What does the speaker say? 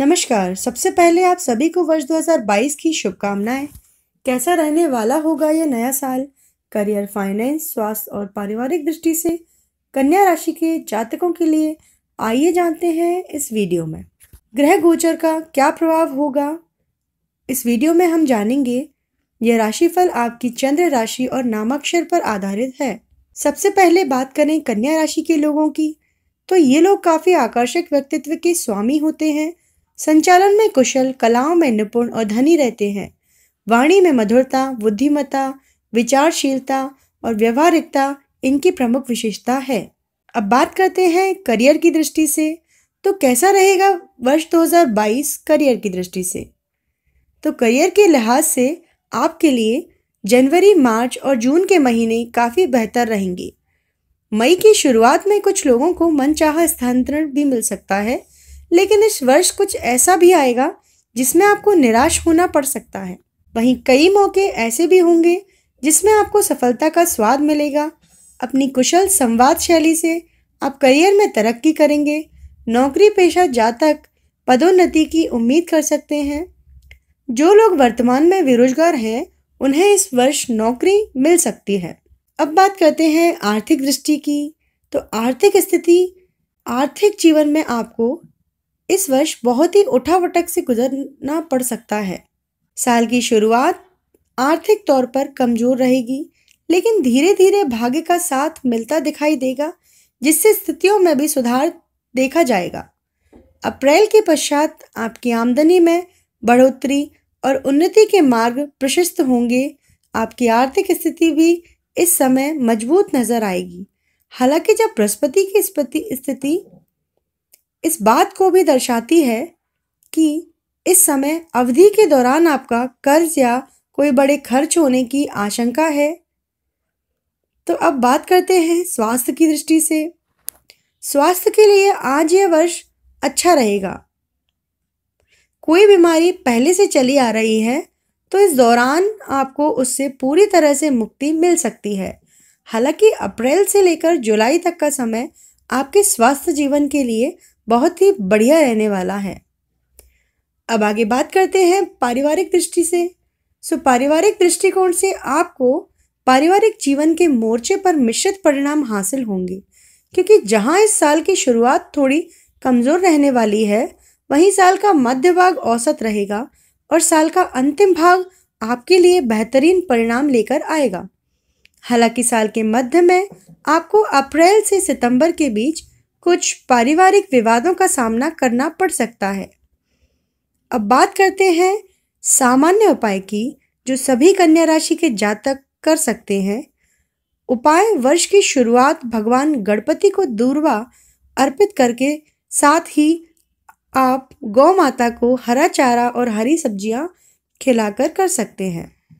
नमस्कार सबसे पहले आप सभी को वर्ष 2022 की शुभकामनाएं कैसा रहने वाला होगा यह नया साल करियर फाइनेंस स्वास्थ्य और पारिवारिक दृष्टि से कन्या राशि के जातकों के लिए आइए जानते हैं इस वीडियो में ग्रह गोचर का क्या प्रभाव होगा इस वीडियो में हम जानेंगे यह राशिफल आपकी चंद्र राशि और नामाक्षर पर आधारित है सबसे पहले बात करें कन्या राशि के लोगों की तो ये लोग काफ़ी आकर्षक व्यक्तित्व के स्वामी होते हैं संचालन में कुशल कलाओं में निपुण और धनी रहते हैं वाणी में मधुरता बुद्धिमता विचारशीलता और व्यवहारिकता इनकी प्रमुख विशेषता है अब बात करते हैं करियर की दृष्टि से तो कैसा रहेगा वर्ष 2022 करियर की दृष्टि से तो करियर के लिहाज से आपके लिए जनवरी मार्च और जून के महीने काफ़ी बेहतर रहेंगे मई की शुरुआत में कुछ लोगों को मनचाहा स्थानांतरण भी मिल सकता है लेकिन इस वर्ष कुछ ऐसा भी आएगा जिसमें आपको निराश होना पड़ सकता है वहीं कई मौके ऐसे भी होंगे जिसमें आपको सफलता का स्वाद मिलेगा अपनी कुशल संवाद शैली से आप करियर में तरक्की करेंगे नौकरी पेशा जातक पदोन्नति की उम्मीद कर सकते हैं जो लोग वर्तमान में बेरोजगार हैं उन्हें इस वर्ष नौकरी मिल सकती है अब बात करते हैं आर्थिक दृष्टि की तो आर्थिक स्थिति आर्थिक जीवन में आपको इस वर्ष बहुत ही उठावटक से गुजरना पड़ सकता है साल की शुरुआत आर्थिक तौर पर कमजोर रहेगी लेकिन धीरे धीरे भाग्य का साथ मिलता दिखाई देगा जिससे स्थितियों में भी सुधार देखा जाएगा अप्रैल के पश्चात आपकी आमदनी में बढ़ोतरी और उन्नति के मार्ग प्रशस्त होंगे आपकी आर्थिक स्थिति भी इस समय मजबूत नजर आएगी हालांकि जब बृहस्पति की स्थिति इस बात को भी दर्शाती है कि इस समय अवधि के दौरान आपका कर्ज या कोई बड़े खर्च होने की आशंका है तो अब बात करते हैं स्वास्थ्य की दृष्टि से स्वास्थ्य के लिए आज यह वर्ष अच्छा रहेगा कोई बीमारी पहले से चली आ रही है तो इस दौरान आपको उससे पूरी तरह से मुक्ति मिल सकती है हालांकि अप्रैल से लेकर जुलाई तक का समय आपके स्वास्थ्य जीवन के लिए बहुत ही बढ़िया रहने वाला है अब आगे बात करते हैं पारिवारिक दृष्टि से सो पारिवारिक दृष्टिकोण से आपको पारिवारिक जीवन के मोर्चे पर मिश्रित परिणाम हासिल होंगे क्योंकि जहाँ इस साल की शुरुआत थोड़ी कमज़ोर रहने वाली है वहीं साल का मध्य भाग औसत रहेगा और साल का अंतिम भाग आपके लिए बेहतरीन परिणाम लेकर आएगा हालांकि साल के मध्य में आपको अप्रैल से सितंबर के बीच कुछ पारिवारिक विवादों का सामना करना पड़ सकता है अब बात करते हैं सामान्य उपाय की जो सभी कन्या राशि के जातक कर सकते हैं उपाय वर्ष की शुरुआत भगवान गणपति को दूरवा अर्पित करके साथ ही आप गौ माता को हरा चारा और हरी सब्जियां खिलाकर कर सकते हैं